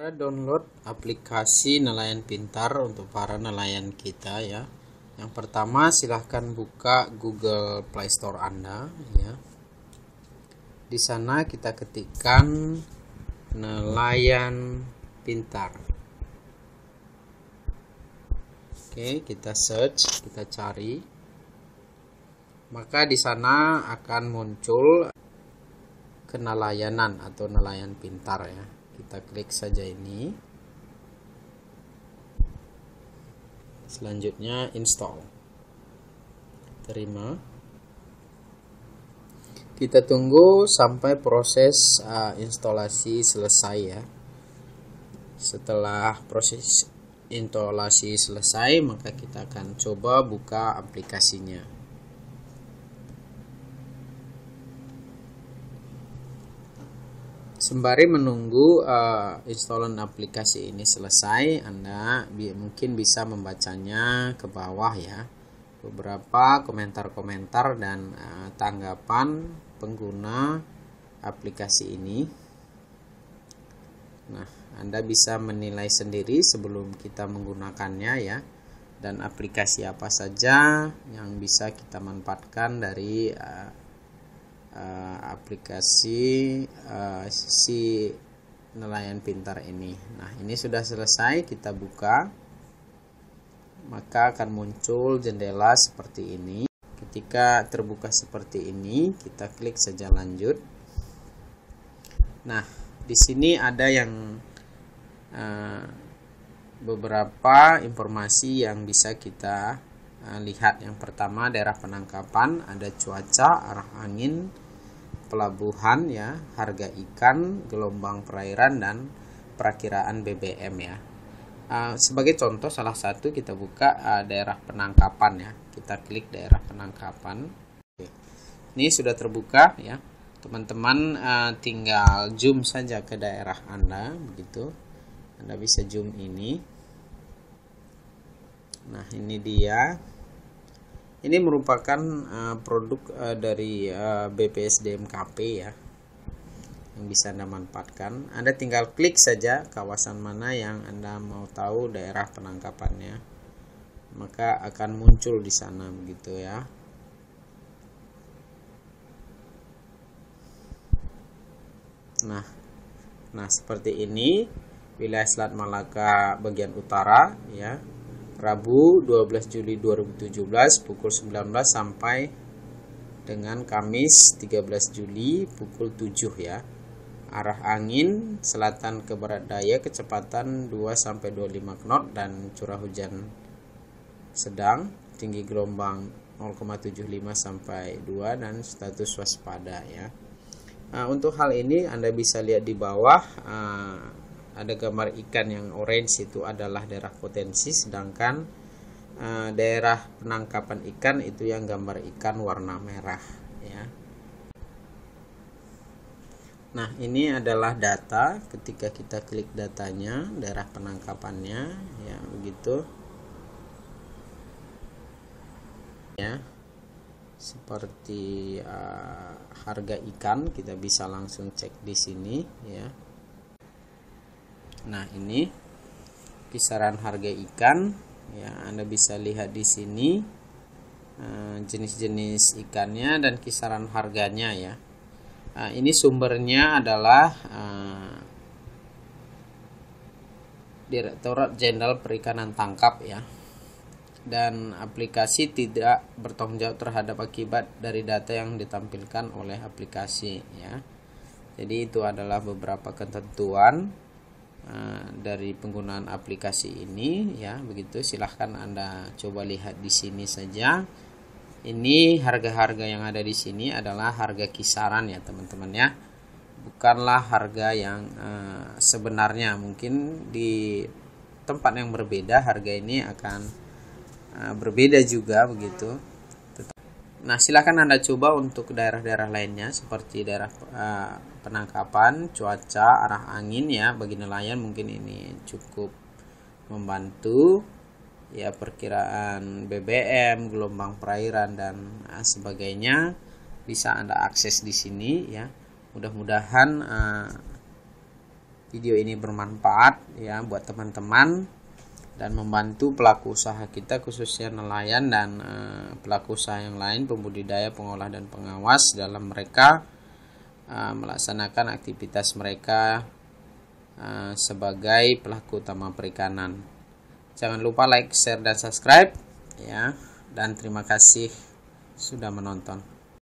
segera download aplikasi nelayan pintar untuk para nelayan kita ya. Yang pertama silahkan buka Google Play Store Anda ya. Di sana kita ketikkan nelayan pintar. Oke, kita search, kita cari. Maka di sana akan muncul kenalayanan atau nelayan pintar ya kita klik saja ini selanjutnya install terima kita tunggu sampai proses uh, instalasi selesai ya setelah proses instalasi selesai maka kita akan coba buka aplikasinya Sembari menunggu uh, instalan aplikasi ini selesai, Anda bi mungkin bisa membacanya ke bawah ya. Beberapa komentar-komentar dan uh, tanggapan pengguna aplikasi ini. Nah, Anda bisa menilai sendiri sebelum kita menggunakannya ya. Dan aplikasi apa saja yang bisa kita manfaatkan dari uh, uh, aplikasi uh, si nelayan pintar ini nah ini sudah selesai kita buka maka akan muncul jendela seperti ini ketika terbuka seperti ini kita klik saja lanjut nah di sini ada yang uh, beberapa informasi yang bisa kita Nah, lihat yang pertama daerah penangkapan ada cuaca arah angin pelabuhan ya harga ikan gelombang perairan dan perakiraan BBM ya ah, sebagai contoh salah satu kita buka ah, daerah penangkapan ya kita klik daerah penangkapan Oke. ini sudah terbuka ya teman-teman ah, tinggal zoom saja ke daerah anda begitu anda bisa zoom ini Nah, ini dia. Ini merupakan uh, produk uh, dari uh, eh, BPSDMKP ya. Yang bisa Anda manfaatkan. Anda tinggal klik saja kawasan mana yang Anda mau tahu daerah penangkapannya. Maka akan muncul di sana begitu ya. Nah, nah seperti ini wilayah Selat Malaka bagian utara ya Rabu 12 Juli 2017 pukul 19 sampai dengan Kamis 13 Juli pukul 7 ya. Arah angin selatan ke barat daya kecepatan 2 sampai 25 knot dan curah hujan sedang, tinggi gelombang 0,75 sampai 2 dan status waspada ya. Nah, untuk hal ini Anda bisa lihat di bawah uh, ada gambar ikan yang orange itu adalah daerah potensi sedangkan uh, daerah penangkapan ikan itu yang gambar ikan warna merah ya Nah ini adalah data ketika kita klik datanya daerah penangkapannya ya begitu ya seperti uh, harga ikan kita bisa langsung cek di sini ya Nah, ini kisaran harga ikan ya, Anda bisa lihat di sini eh, jenis-jenis ikannya dan kisaran harganya ya. Uh, ini sumbernya adalah eh, Direktorat Jenderal Perikanan Tangkap ya. Dan aplikasi tidak bertanggung jawab terhadap akibat dari data yang ditampilkan oleh aplikasi ya. Jadi itu adalah beberapa ketentuan Eh, dari penggunaan aplikasi ini ya begitu silahkan anda coba lihat di sini saja ini harga-harga yang ada di sini adalah harga kisaran ya teman-teman ya bukanlah harga yang uh, sebenarnya mungkin di tempat yang berbeda harga ini akan uh, berbeda juga begitu Nah, silahkan Anda coba untuk daerah-daerah lainnya seperti daerah uh, penangkapan, cuaca, arah angin ya bagi nelayan mungkin ini cukup membantu ya perkiraan BBM, gelombang perairan dan uh, sebagainya bisa Anda akses di sini ya. Mudah-mudahan uh, video ini bermanfaat ya buat teman-teman dan membantu pelaku usaha kita khususnya nelayan dan e, pelaku usaha yang lain pembudidaya pengolah dan pengawas dalam mereka e, melaksanakan aktivitas mereka e, sebagai pelaku utama perikanan jangan lupa like share dan subscribe ya dan terima kasih sudah menonton